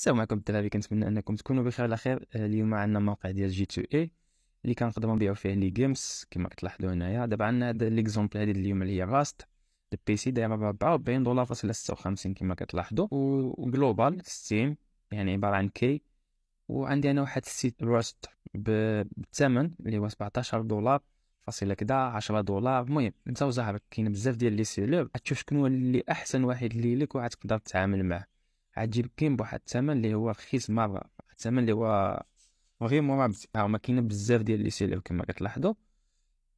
السلام عليكم الدراري كنتمنى انكم تكونوا بخير على خير آه، اليوم عندنا موقع ديال جي تو اي اللي كنقدروا نبيعوا فيه لي جيمز كما كتلاحظوا هنايا دابا عندنا هذا ليكزومبل هذه اليوم اللي هي راست سي دايره ب 44 دولار فاصله 56 كما كتلاحظوا وجلوبال ستيم يعني عباره عن كي وعندي انا واحد السيت راست بالثمن اللي هو 17 دولار فاصله كدا 10 دولار المهم انت وزهرك كاين بزاف ديال لي سيلور تشوف شكون هو اللي احسن واحد ليك وعاد تقدر تتعامل معاه غتجيب كاين بواحد الثمن اللي هو رخيص مرة الثمن اللي هو فريمون راه ما ماكاينه بزاف ديال لي سيلو كما كتلاحظوا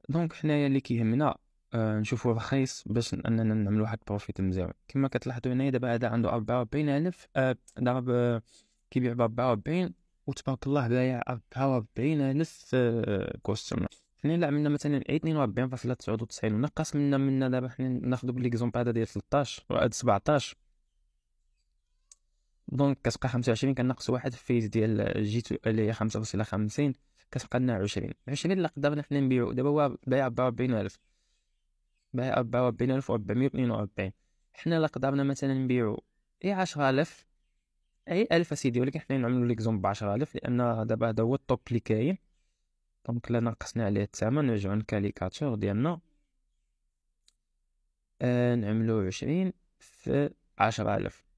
دونك حنايا اللي كيهمنا آه نشوفوا رخيص باش اننا نعملوا واحد بروفيت مزيان كما كتلاحظوا هنايا دابا هذا عنده 44000 آه ضرب كيبيع ب 44 وتبارك الله بايع 44000 آه كوستوم حنا الا عملنا مثلا 42.99 ونقص منا منا دابا حنا ناخذ بالاكزومبل هذا ديال 13 و 17 دونك كتبقى 25 كنقص واحد في فيز ديال جي تو اللي هي 5.50 كتبقى لنا 20 20 اللي قدرنا حنا نبيعو دابا هو بايع ألف بايع وربعين حنا اللي قدرنا مثلا نبيعو اي 10000 اي 1000 اسيدي ولكن حنا نعملو ليكزوم ب 10000 لان دابا هذا هو الطوب اللي كاين دونك لا نقصنا عليه الثمن نرجعو للكاليكاتور ديالنا آه نعملو 20 في 10000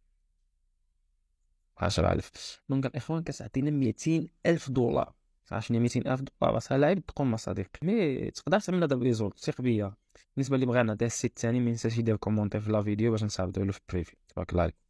10000 دونك الاخوان كتعطينا 200000 دولار عشان 200000 دولار راه لعيب تقوم صديقي مي تقدر تعمل هذا بريزولت ثق بيا بالنسبه اللي بغى يعطي السيت الثاني ما ينساش يدير كومونتير في لا فيديو باش نساعدو له في البريفي تبارك الله عليك